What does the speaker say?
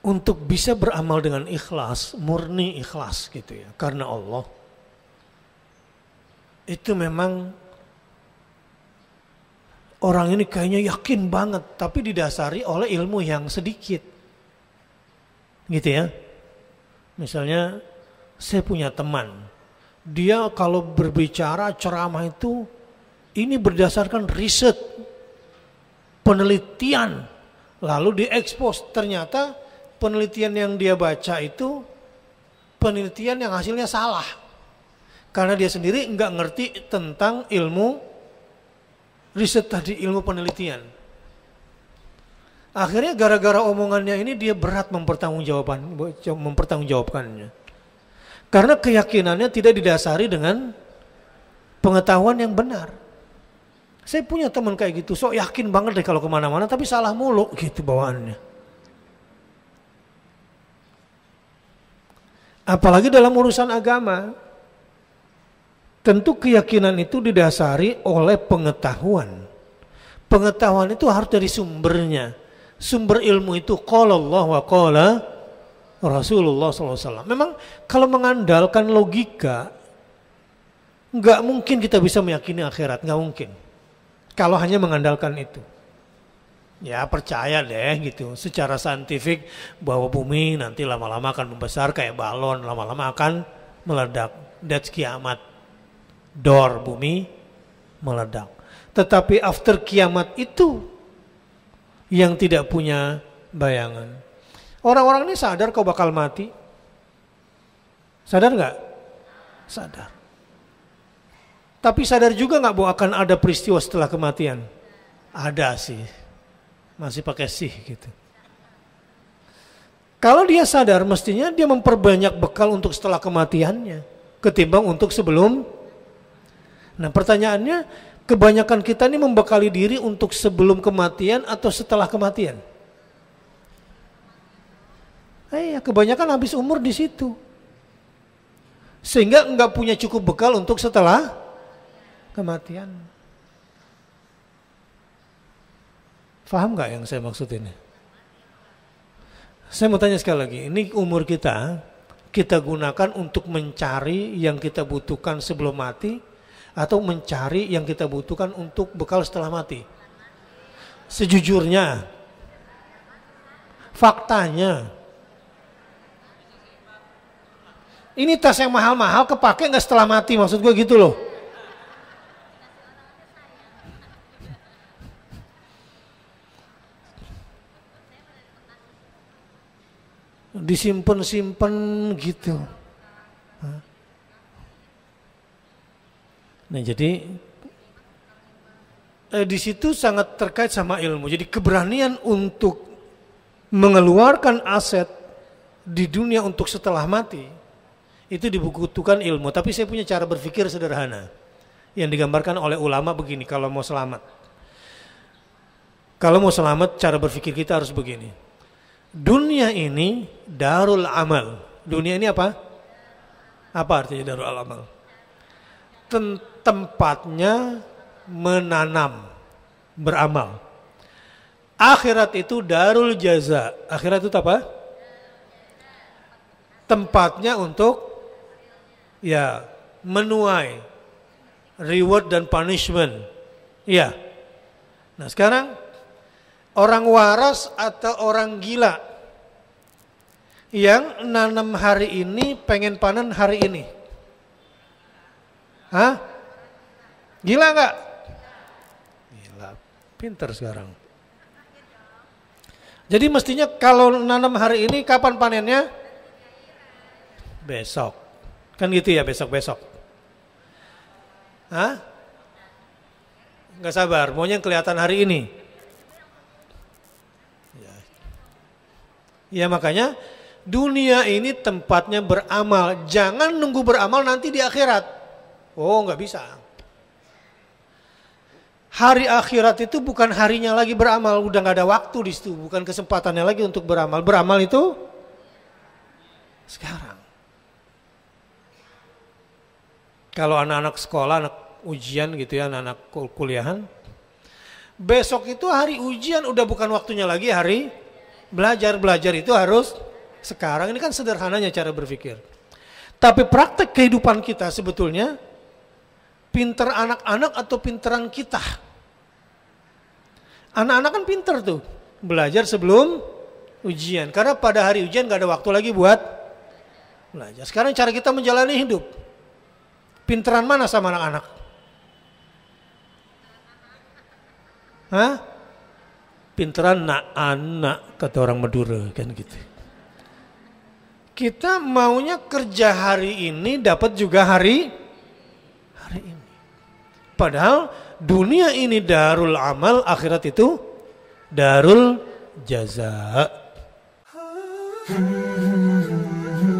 untuk bisa beramal dengan ikhlas, murni ikhlas gitu ya, karena Allah. Itu memang orang ini kayaknya yakin banget, tapi didasari oleh ilmu yang sedikit. Gitu ya. Misalnya saya punya teman, dia kalau berbicara ceramah itu ini berdasarkan riset, penelitian, lalu diekspos ternyata penelitian yang dia baca itu penelitian yang hasilnya salah. Karena dia sendiri nggak ngerti tentang ilmu riset tadi, ilmu penelitian. Akhirnya gara-gara omongannya ini dia berat mempertanggungjawaban, mempertanggungjawabkannya. Karena keyakinannya tidak didasari dengan pengetahuan yang benar. Saya punya teman kayak gitu, sok yakin banget deh kalau kemana-mana, tapi salah mulu gitu bawaannya. Apalagi dalam urusan agama. Tentu keyakinan itu didasari oleh pengetahuan. Pengetahuan itu harus dari sumbernya. Sumber ilmu itu kalau Allah wa qala Rasulullah SAW. Memang kalau mengandalkan logika, nggak mungkin kita bisa meyakini akhirat, nggak mungkin. Kalau hanya mengandalkan itu. Ya percaya deh gitu secara saintifik bahwa bumi nanti lama-lama akan membesar kayak balon lama-lama akan meledak. That's kiamat. door bumi meledak. Tetapi after kiamat itu yang tidak punya bayangan. Orang-orang ini sadar kau bakal mati. Sadar nggak? Sadar. Tapi sadar juga nggak bahwa akan ada peristiwa setelah kematian? Ada sih masih pakai sih gitu. Kalau dia sadar mestinya dia memperbanyak bekal untuk setelah kematiannya ketimbang untuk sebelum. Nah pertanyaannya kebanyakan kita ini membekali diri untuk sebelum kematian atau setelah kematian? eh, ya, kebanyakan habis umur di situ. Sehingga nggak punya cukup bekal untuk setelah kematian. Faham nggak yang saya maksud ini? Saya mau tanya sekali lagi, ini umur kita, kita gunakan untuk mencari yang kita butuhkan sebelum mati, atau mencari yang kita butuhkan untuk bekal setelah mati? Sejujurnya, faktanya, ini tas yang mahal-mahal kepake nggak setelah mati, maksud gue gitu loh. disimpan-simpan gitu. Nah jadi eh, di situ sangat terkait sama ilmu. Jadi keberanian untuk mengeluarkan aset di dunia untuk setelah mati itu dibutuhkan ilmu. Tapi saya punya cara berpikir sederhana yang digambarkan oleh ulama begini kalau mau selamat. Kalau mau selamat cara berpikir kita harus begini dunia ini darul amal. Dunia ini apa? Apa artinya darul amal? Tempatnya menanam, beramal. Akhirat itu darul jaza. Akhirat itu apa? Tempatnya untuk ya menuai reward dan punishment. Iya. Nah, sekarang Orang waras atau orang gila yang nanam hari ini pengen panen hari ini? Hah? Gila nggak? Gila. Pinter sekarang. Jadi mestinya kalau nanam hari ini kapan panennya? Besok. Kan gitu ya besok-besok. Hah? Nggak sabar, maunya kelihatan hari ini. Ya. ya makanya dunia ini tempatnya beramal. Jangan nunggu beramal nanti di akhirat. Oh nggak bisa. Hari akhirat itu bukan harinya lagi beramal, udah nggak ada waktu di situ, bukan kesempatannya lagi untuk beramal. Beramal itu sekarang. Kalau anak-anak sekolah, anak ujian gitu ya, anak-anak kuliahan, besok itu hari ujian udah bukan waktunya lagi hari belajar belajar itu harus sekarang ini kan sederhananya cara berpikir tapi praktek kehidupan kita sebetulnya pinter anak-anak atau pinteran kita anak-anak kan pinter tuh belajar sebelum ujian karena pada hari ujian gak ada waktu lagi buat belajar sekarang cara kita menjalani hidup pinteran mana sama anak-anak Hah? Pinteran nak anak kata orang Madura kan gitu. Kita maunya kerja hari ini dapat juga hari hari ini. Padahal dunia ini darul amal, akhirat itu darul jaza.